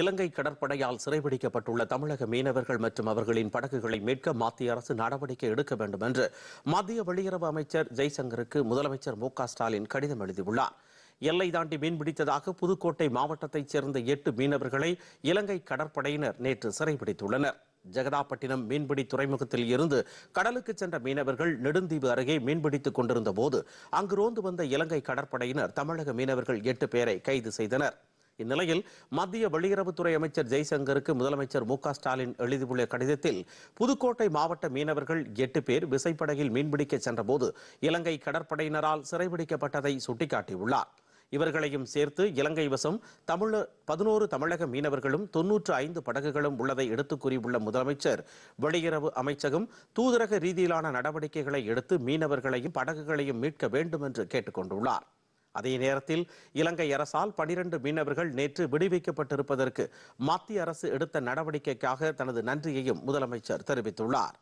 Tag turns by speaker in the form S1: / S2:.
S1: இலங்கை கடற்படையால் சிறைபிடிக்கப்பட்டுள்ள தமிழக மீனவர்கள் மற்றும் அவர்களின் படகுகளை மீட்க மத்திய அரசு நடவடிக்கை எடுக்க வேண்டும் என்று மத்திய வெளியுறவு அமைச்சர் ஜெய்சங்கருக்கு முதலமைச்சர் மு ஸ்டாலின் கடிதம் எழுதியுள்ளார் எல்லை தாண்டி மீன்பிடித்ததாக புதுக்கோட்டை மாவட்டத்தைச் சேர்ந்த எட்டு மீனவர்களை இலங்கை கடற்படையினர் நேற்று சிறைபிடித்துள்ளனர் ஜெகதாப்பட்டினம் மீன்பிடி துறைமுகத்தில் இருந்து கடலுக்கு சென்ற மீனவர்கள் நெடுந்தீவு அருகே மீன்பிடித்துக் கொண்டிருந்த போது அங்கு ரோந்து வந்த இலங்கை கடற்படையினர் தமிழக மீனவர்கள் எட்டு பேரை கைது செய்தனர் இந்நிலையில் மத்திய வெளியுறவுத்துறை அமைச்சர் ஜெய்சங்கருக்கு முதலமைச்சர் மு ஸ்டாலின் எழுதியுள்ள கடிதத்தில் புதுக்கோட்டை மாவட்ட மீனவர்கள் எட்டு பேர் விசைப்படகில் மீன்பிடிக்க சென்றபோது இலங்கை கடற்படையினரால் சிறைபிடிக்கப்பட்டதை சுட்டிக்காட்டியுள்ளார் இவர்களையும் சேர்த்து இலங்கை வசம் தமிழ பதினோரு தமிழக மீனவர்களும் தொன்னூற்று ஐந்து படகுகளும் உள்ளதை எடுத்துக் கூறியுள்ள முதலமைச்சர் வெளியுறவு அமைச்சகம் தூதரக ரீதியிலான நடவடிக்கைகளை எடுத்து மீனவர்களையும் படகுகளையும் மீட்க வேண்டும் என்று கேட்டுக் அதே நேரத்தில் இலங்கை அரசால் பனிரண்டு மீனவர்கள் நேற்று விடுவிக்கப்பட்டிருப்பதற்கு மத்திய அரசு எடுத்த நடவடிக்கைக்காக தனது நன்றியையும் முதலமைச்சர் தெரிவித்துள்ளார்